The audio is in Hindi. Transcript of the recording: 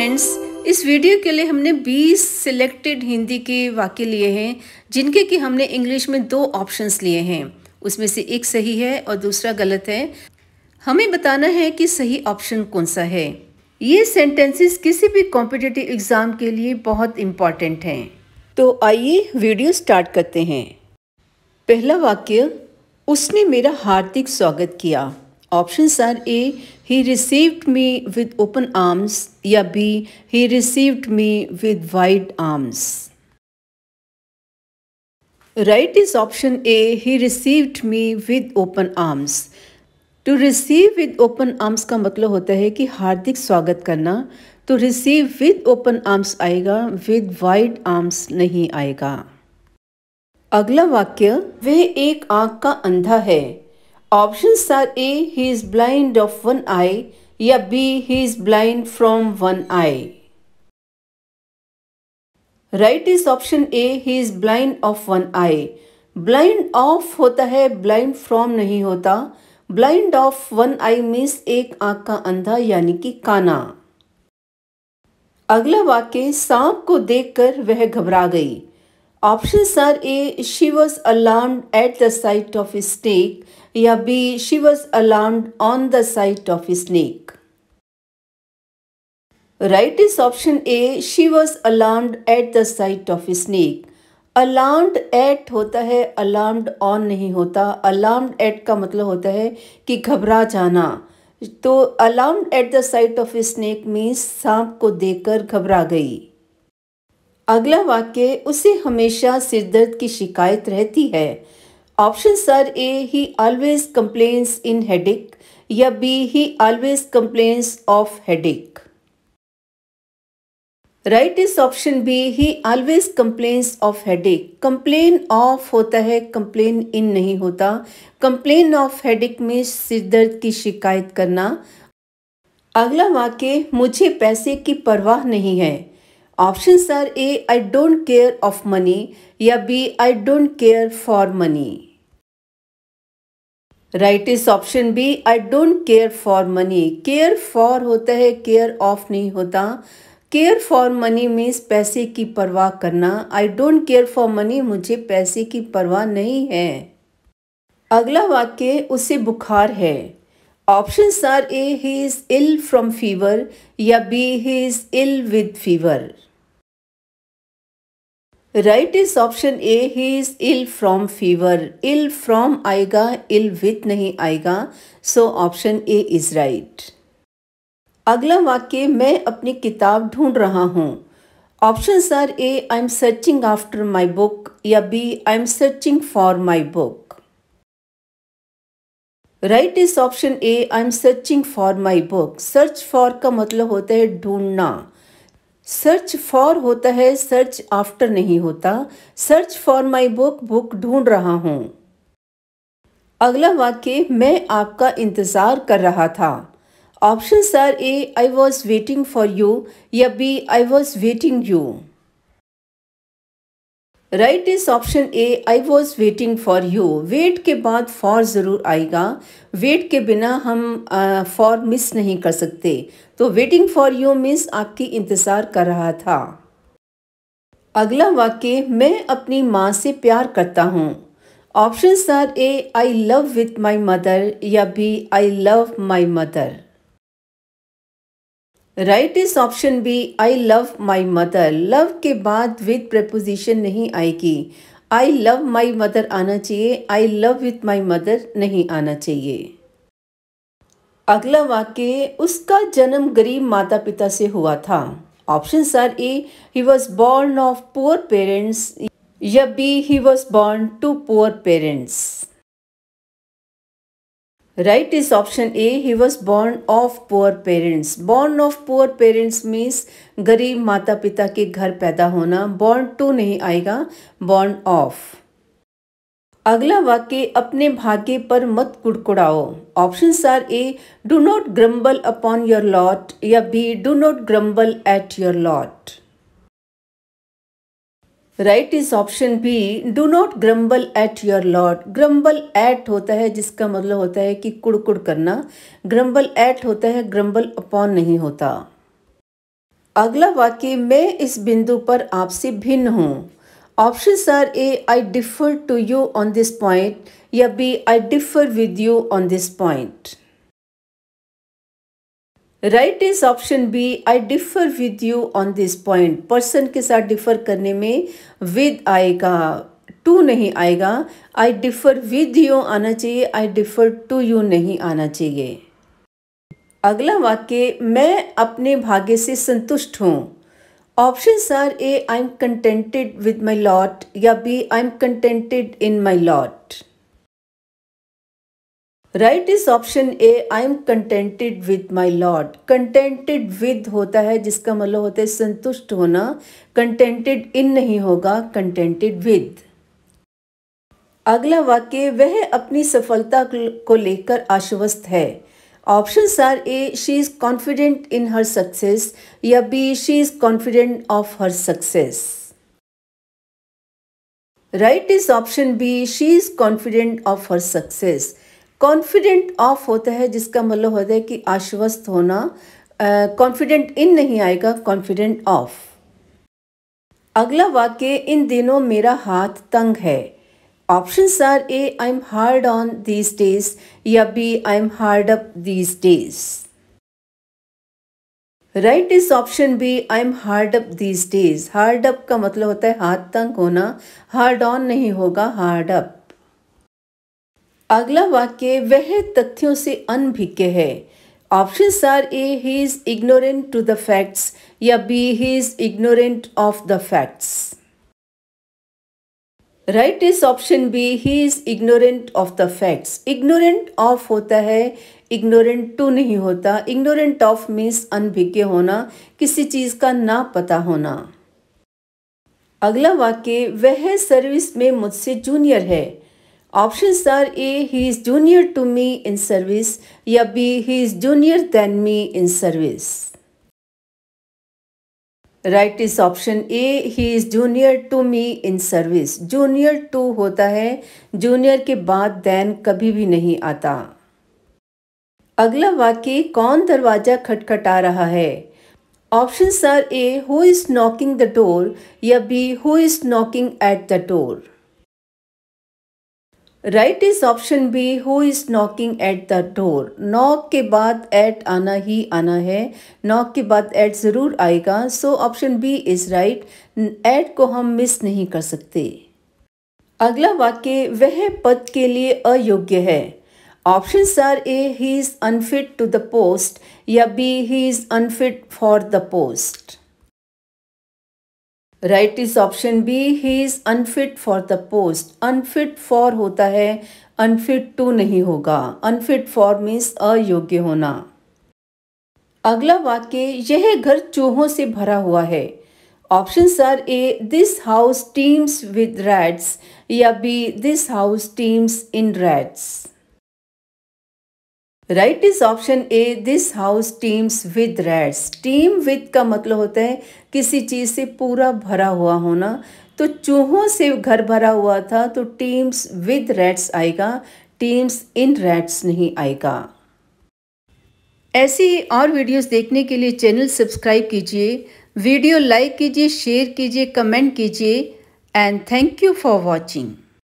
फ्रेंड्स इस वीडियो के लिए हमने 20 सिलेक्टेड हिंदी के वाक्य लिए हैं जिनके कि हमने इंग्लिश में दो ऑप्शंस लिए हैं उसमें से एक सही है और दूसरा गलत है हमें बताना है कि सही ऑप्शन कौन सा है ये सेंटेंसेस किसी भी कॉम्पिटिटिव एग्ज़ाम के लिए बहुत इम्पॉर्टेंट हैं तो आइए वीडियो स्टार्ट करते हैं पहला वाक्य उसने मेरा हार्दिक स्वागत किया Options are A. He received me with open arms. Ya B. He received me with wide arms. Right is option A. He received me with open arms. To receive with open arms का मतलब होता है कि हार्दिक स्वागत करना तो रिसीव विद ओपन आर्म्स आएगा विद वाइड आर्म्स नहीं आएगा अगला वाक्य वह एक आंख का अंधा है option are A he is blind of one eye या B he is blind from one eye right is option A he is blind of one eye blind of होता है ब्लाइंड फ्रॉम नहीं होता blind of one eye means एक आंख का अंधा यानी कि काना अगला वाक्य सांप को देखकर वह घबरा गई Options are A. She was alarmed at the sight of a snake. या B. She was alarmed on the sight of a snake. Right is option A. She was alarmed at the sight of a snake. Alarmed at होता है अलार्म्ड ऑन नहीं होता अलार्म्ड एट का मतलब होता है कि घबरा जाना तो alarmed at the sight of a snake means सांप को देखकर घबरा गई अगला वाक्य उसे हमेशा सिरदर्द की शिकायत रहती है option are A he always complains in headache या B he always complains of headache right is option B he always complains of headache complain of होता है कंप्लेन इन नहीं होता कंप्लेन ऑफ हेडिक में सिरदर्द की शिकायत करना अगला वाक्य मुझे पैसे की परवाह नहीं है options are A I don't care of money या B I don't care for money right is option B I don't care for money care for होता है केयर ऑफ नहीं होता केयर फॉर मनी मीन्स पैसे की परवाह करना I don't care for money मुझे पैसे की परवाह नहीं है अगला वाक्य उसे बुखार है option are A he is ill from fever या B he is ill with fever right is option A he is ill from fever ill from आएगा इल विथ नहीं आएगा so option A is right अगला वाक्य मैं अपनी किताब ढूंढ रहा हूँ option are A I am searching after my book या B I am searching for my book right is option A I am searching for my book search for का मतलब होता है ढूंढना सर्च फॉर होता है सर्च आफ्टर नहीं होता search for my book book ढूंढ रहा हूँ अगला वाक्य मैं आपका इंतज़ार कर रहा था option are A I was waiting for you या B I was waiting you right is option A I was waiting for you wait के बाद फॉर ज़रूर आएगा वेट के बिना हम फॉर uh, मिस नहीं कर सकते तो वेटिंग फॉर यू मिस आपकी इंतज़ार कर रहा था अगला वाक्य मैं अपनी माँ से प्यार करता हूँ option are A I love with my mother या B I love my mother right is option B I love my mother love के बाद विद प्रपोजिशन नहीं आएगी आई लव माई मदर आना चाहिए I love with my mother नहीं आना चाहिए अगला वाक्य उसका जन्म गरीब माता पिता से हुआ था option are A he was born of poor parents या B he was born to poor parents Right is option A. He was born of poor parents. Born of poor parents means गरीब माता पिता के घर पैदा होना born to तो नहीं आएगा born of. अगला वाक्य अपने भाग्य पर मत कुड़कुड़ाओ option are A do not grumble upon your lot या B do not grumble at your lot right is option B do not grumble at your lord grumble at होता है जिसका मतलब होता है कि कुड़कुड़ करना ग्रम्बल एट होता है ग्रम्बल अपॉन नहीं होता अगला वाक्य मैं इस बिंदु पर आपसे भिन्न हूँ option are A I differ to you on this point या B I differ with you on this point right is option B I differ with you on this point person के साथ डिफर करने में विद आएगा टू नहीं आएगा आई डिफर विद यू आना चाहिए आई डिफर टू यू नहीं आना चाहिए अगला वाक्य मैं अपने भाग्य से संतुष्ट हूँ option are A I am contented with my lot या B I am contented in my lot right is option A I am contented with my lord contented with होता है जिसका मतलब होता है संतुष्ट होना कंटेंटेड इन नहीं होगा कंटेंटेड विद अगला वाक्य वह अपनी सफलता को लेकर आश्वस्त है option are A she is confident in her success या B she is confident of her success right is option B she is confident of her success confident of होता है जिसका मतलब होता है कि आश्वस्त होना कॉन्फिडेंट इन नहीं आएगा कॉन्फिडेंट ऑफ अगला वाक्य इन दिनों मेरा हाथ तंग है options are A I am hard on these days या B I am hard up these days right is option B I am hard up these days hard up का मतलब होता है हाथ तंग होना हार्ड ऑन नहीं होगा हार्ड अप अगला वाक्य वह तथ्यों से अनभिज्ञ है option are A he is ignorant to the facts या B he is ignorant of the facts right is option B he is ignorant of the facts ignorant of होता है इग्नोरेंट टू नहीं होता इग्नोरेंट ऑफ मीन्स अनभिज्ञ होना किसी चीज़ का ना पता होना अगला वाक्य वह सर्विस में मुझसे जूनियर है option are A he is junior to me in service या B he is junior than me in service right is option A he is junior to me in service junior to होता है जूनियर के बाद दैन कभी भी नहीं आता अगला वाक्य कौन दरवाज़ा खटखटा रहा है option are A who is knocking the door या B who is knocking at the door right is option B who is knocking at the door knock के बाद एट आना ही आना है नॉक के बाद एट ज़रूर आएगा so option B is right at को हम मिस नहीं कर सकते अगला वाक्य वह पद के लिए अयोग्य है option are A he is unfit to the post या B he is unfit for the post right is option B he is unfit for the post unfit for होता है अनफिट टू नहीं होगा अनफिट फॉर मीन्स अयोग्य होना अगला वाक्य यह घर चूहों से भरा हुआ है option are A this house teems with rats या B this house teems in rats right is option A this house teems with rats teem with का मतलब होता है किसी चीज़ से पूरा भरा हुआ होना तो चूहों से घर भरा हुआ था तो टीम्स विद रैट्स आएगा टीम्स इन रैट्स नहीं आएगा ऐसी और वीडियोस देखने के लिए चैनल सब्सक्राइब कीजिए वीडियो लाइक कीजिए शेयर कीजिए कमेंट कीजिए and thank you for watching